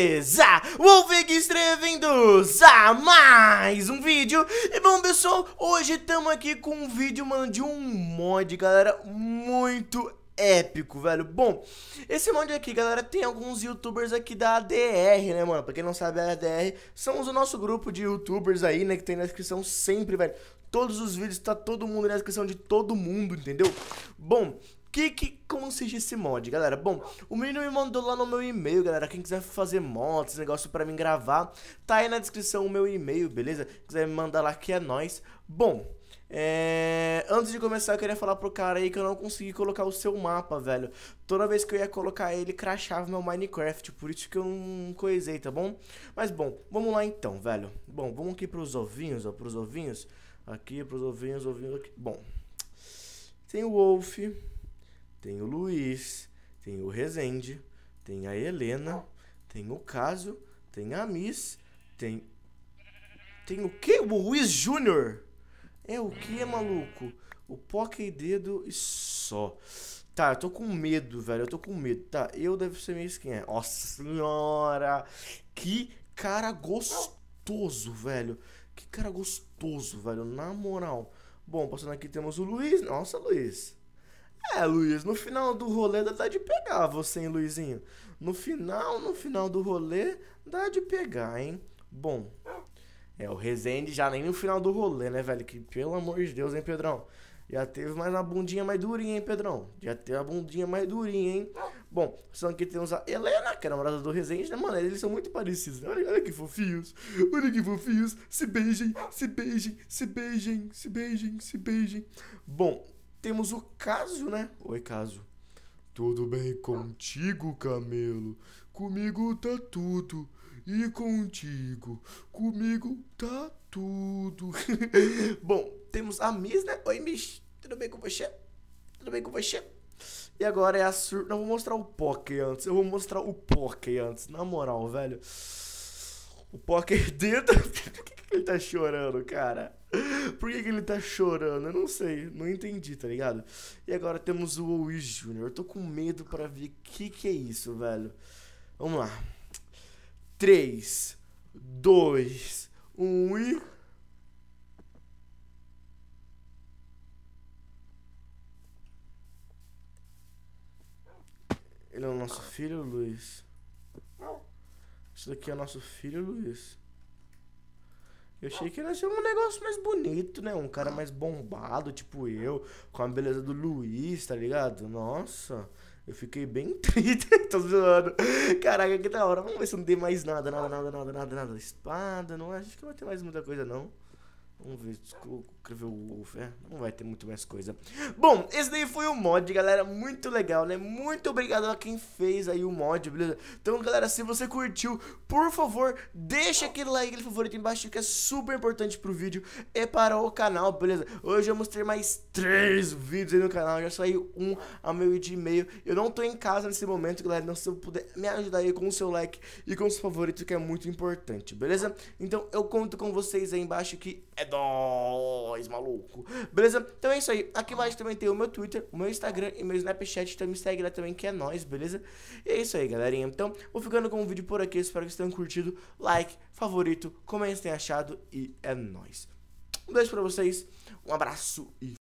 beleza? Wolfgang bem a mais um vídeo E bom pessoal, hoje estamos aqui com um vídeo, mano, de um mod, galera, muito épico, velho Bom, esse mod aqui, galera, tem alguns youtubers aqui da ADR, né, mano? Pra quem não sabe, a ADR são o nosso grupo de youtubers aí, né, que tem na descrição sempre, velho Todos os vídeos, tá todo mundo na descrição de todo mundo, entendeu? Bom, que, que, consiste esse mod, galera? Bom, o menino me mandou lá no meu e-mail, galera. Quem quiser fazer mods, negócio pra mim gravar, tá aí na descrição o meu e-mail, beleza? Quiser me mandar lá que é nóis. Bom, é... Antes de começar, eu queria falar pro cara aí que eu não consegui colocar o seu mapa, velho. Toda vez que eu ia colocar ele, crachava meu Minecraft, por isso que eu não coisei, tá bom? Mas bom, vamos lá então, velho. Bom, vamos aqui pros ovinhos, ó, pros ovinhos. Aqui, pros ovinhos, ovinhos aqui. Bom, tem o Wolf... Tem o Luiz, tem o Rezende, tem a Helena, tem o Caso, tem a Miss, tem. Tem o que? O Luiz Júnior? É o que, maluco? O Poké Dedo e só. Tá, eu tô com medo, velho. Eu tô com medo. Tá, eu devo ser meio quem é. Nossa senhora! Que cara gostoso, velho. Que cara gostoso, velho. Na moral. Bom, passando aqui temos o Luiz. Nossa, Luiz. É, Luiz, no final do rolê dá de pegar você, hein, Luizinho? No final, no final do rolê, dá de pegar, hein? Bom. É, o Rezende já nem no final do rolê, né, velho? Que pelo amor de Deus, hein, Pedrão? Já teve mais uma bundinha mais durinha, hein, Pedrão? Já teve a bundinha mais durinha, hein? Bom, só que temos a Helena, que é a namorada do Rezende, né, mano? Eles são muito parecidos, né? Olha, olha que fofinhos. Olha que fofinhos. Se beijem, se beijem, se beijem, se beijem, se beijem. Bom, temos o Caso, né? Oi, Caso. Tudo bem contigo, camelo? Comigo tá tudo. E contigo? Comigo tá tudo. Bom, temos a Miss, né? Oi, Miss. Tudo bem com você? Tudo bem com você? E agora é a sur... Não, vou mostrar o Poké antes. Eu vou mostrar o Poké antes. Na moral, velho. O Poké dentro ele tá chorando, cara? Por que, que, ele tá chorando? Eu não sei, não entendi, tá ligado? E agora temos o Owie Jr. Eu tô com medo para ver o que, que é isso, velho. Vamos lá. 3, 2, 1 e. Ele é o nosso filho, Luiz. Isso daqui é nosso filho, Luiz. Eu achei que ele ser um negócio mais bonito, né? Um cara mais bombado, tipo eu, com a beleza do Luiz, tá ligado? Nossa, eu fiquei bem triste, tô zoando. Caraca, que da hora. Vamos ver se não tem mais nada, nada, nada, nada, nada, nada. Espada, não acho que vai ter mais muita coisa, não. Vamos ver escrever o é, não vai ter muito mais coisa. Bom, esse daí foi o mod, galera, muito legal, né? Muito obrigado a quem fez aí o mod, beleza? Então, galera, se você curtiu, por favor, deixa aquele like, aquele favorito embaixo, que é super importante pro vídeo e para o canal, beleza? Hoje vamos ter mais três vídeos aí no canal, já saiu um a meio de e meio. Eu não tô em casa nesse momento, galera, então se você puder me ajudar aí com o seu like e com o seu favorito, que é muito importante, beleza? Então, eu conto com vocês aí embaixo que é 2, maluco. Beleza? Então é isso aí. Aqui embaixo também tem o meu Twitter, o meu Instagram e meu Snapchat. Então me segue lá também, que é nóis, beleza? E é isso aí, galerinha. Então, vou ficando com o vídeo por aqui. Espero que vocês tenham curtido. Like, favorito, comentem, tenham achado e é nóis. Um beijo pra vocês, um abraço e